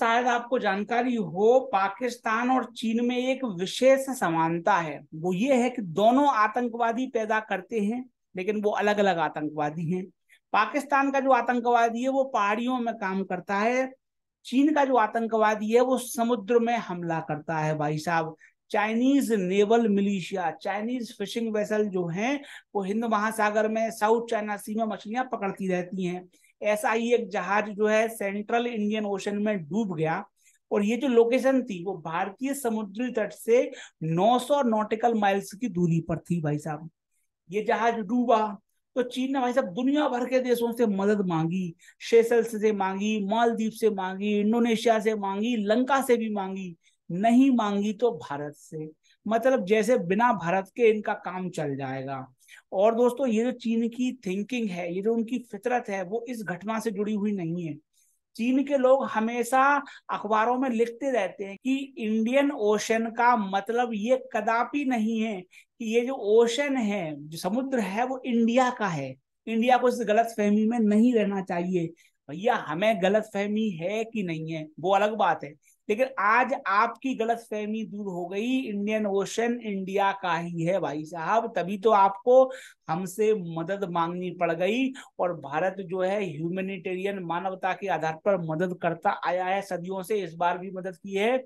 शायद आपको जानकारी हो पाकिस्तान और चीन में एक विशेष समानता है वो ये है कि दोनों आतंकवादी पैदा करते हैं लेकिन वो अलग अलग आतंकवादी हैं पाकिस्तान का जो आतंकवादी है वो पहाड़ियों में काम करता है चीन का जो आतंकवादी है वो समुद्र में हमला करता है भाई साहब Chinese naval militia Chinese fishing vessel जो हैं वो हिंद महासागर में साउथ चाइना सी में मछलियां पकड़ती रहती हैं ऐसा ही एक जहाज जो है सेंट्रल इंडियन ओशन में डूब गया और ये जो लोकेशन थी वो भारतीय समुद्री तट से 900 नॉटिकल माइल्स की दूरी पर थी भाई साहब ये जहाज डूबा तो चीन ने भाई साहब दुनिया भर के देशों से मदद मांगी शेसल्स से मांगी मालदीव से मांगी इंडोनेशिया से मांगी लंका से भी मांगी नहीं मांगी तो भारत से मतलब जैसे बिना भारत के इनका काम चल जाएगा और दोस्तों ये जो चीन की थिंकिंग है ये जो उनकी फितरत है वो इस घटना से जुड़ी हुई नहीं है चीन के लोग हमेशा अखबारों में लिखते रहते हैं कि इंडियन ओशन का मतलब ये कदापि नहीं है कि ये जो ओशन है जो समुद्र है वो इंडिया का है इंडिया को इस गलत फहमी में नहीं रहना चाहिए भैया हमें गलत फहमी है कि नहीं है वो अलग बात है लेकिन आज आपकी गलत फहमी दूर हो गई इंडियन ओशन इंडिया का ही है भाई साहब तभी तो आपको हमसे मदद मांगनी पड़ गई और भारत जो है ह्यूमेनिटेरियन मानवता के आधार पर मदद करता आया है सदियों से इस बार भी मदद की है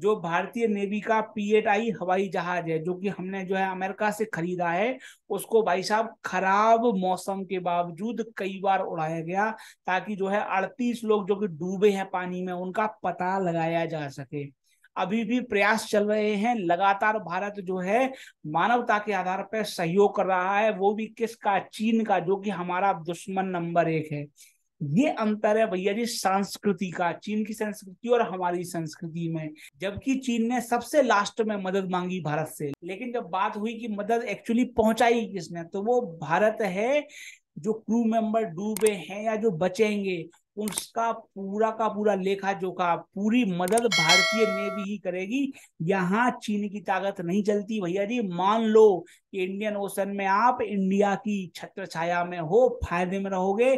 जो भारतीय नेवी का पीएट आई हवाई जहाज है जो कि हमने जो है अमेरिका से खरीदा है उसको भाई साहब खराब मौसम के बावजूद कई बार उड़ाया गया ताकि जो है अड़तीस लोग जो कि डूबे हैं पानी में उनका पता लगाया जा सके अभी भी प्रयास चल रहे हैं लगातार भारत जो है मानवता के आधार पर सहयोग कर रहा है वो भी किसका चीन का जो कि हमारा दुश्मन नंबर एक है ये अंतर है भैया जी संस्कृति का चीन की संस्कृति और हमारी संस्कृति में जबकि चीन ने सबसे लास्ट में मदद मांगी भारत से लेकिन जब बात हुई कि मदद एक्चुअली पहुंचाई किसने तो वो भारत है जो क्रू मेंबर डूबे हैं या जो बचेंगे उसका पूरा का पूरा लेखा जोखा पूरी मदद भारतीय नेवी ही करेगी यहाँ चीन की ताकत नहीं चलती भैया जी मान लो कि इंडियन ओशन में आप इंडिया की छत्र छाया में हो फायदे में रहोगे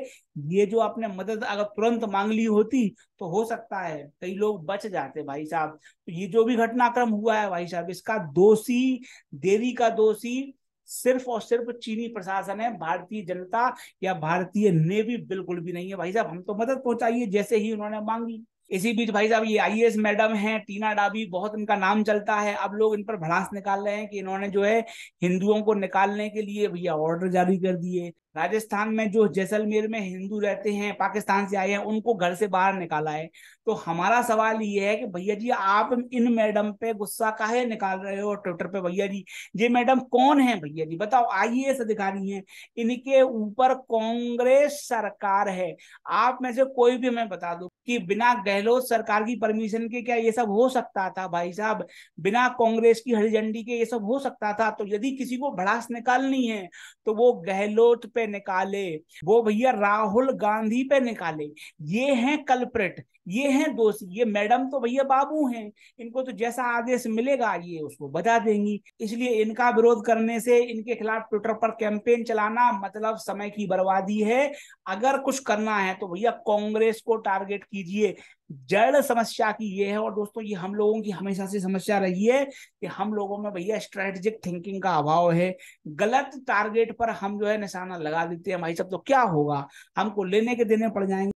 ये जो आपने मदद अगर तुरंत मांग ली होती तो हो सकता है कई लोग बच जाते भाई साहब तो ये जो भी घटनाक्रम हुआ है भाई साहब इसका दोषी देरी का दोषी सिर्फ और सिर्फ चीनी प्रशासन है भारतीय जनता या भारतीय नेवी बिल्कुल भी नहीं है भाई साहब हम तो मदद पहुंचाइए जैसे ही उन्होंने मांगी इसी बीच भाई साहब ये आई मैडम हैं टीना डाबी बहुत इनका नाम चलता है अब लोग इन पर भड़ास निकाल रहे हैं कि इन्होंने जो है हिंदुओं को निकालने के लिए भैया ऑर्डर जारी कर दिए राजस्थान में जो जैसलमेर में हिंदू रहते हैं पाकिस्तान से आए हैं उनको घर से बाहर निकाला है तो हमारा सवाल ये है कि भैया जी आप इन मैडम पे गुस्सा काहे निकाल रहे हो ट्विटर पे भैया जी ये मैडम कौन है भैया जी बताओ आईएएस अधिकारी हैं इनके ऊपर कांग्रेस सरकार है आप में से कोई भी मैं बता दू कि बिना गहलोत सरकार की परमिशन के क्या ये सब हो सकता था भाई साहब बिना कांग्रेस की हरी झंडी के ये सब हो सकता था तो यदि किसी को भड़ास निकालनी है तो वो गहलोत पे निकाले वो भैया राहुल गांधी पे निकाले ये हैं कल्प्रिट ये हैं दोषी ये मैडम तो भैया बाबू हैं इनको तो जैसा आदेश मिलेगा ये उसको बता देंगी इसलिए इनका विरोध करने से इनके खिलाफ ट्विटर पर कैंपेन चलाना मतलब समय की बर्बादी है अगर कुछ करना है तो भैया कांग्रेस को टारगेट कीजिए जड़ समस्या की ये है और दोस्तों ये हम लोगों की हमेशा से समस्या रही है कि हम लोगों में भैया स्ट्रेटेजिक थिंकिंग का अभाव है गलत टारगेट पर हम जो है निशाना लगा देते हैं भाई सब तो क्या होगा हमको लेने के देने पड़ जाएंगे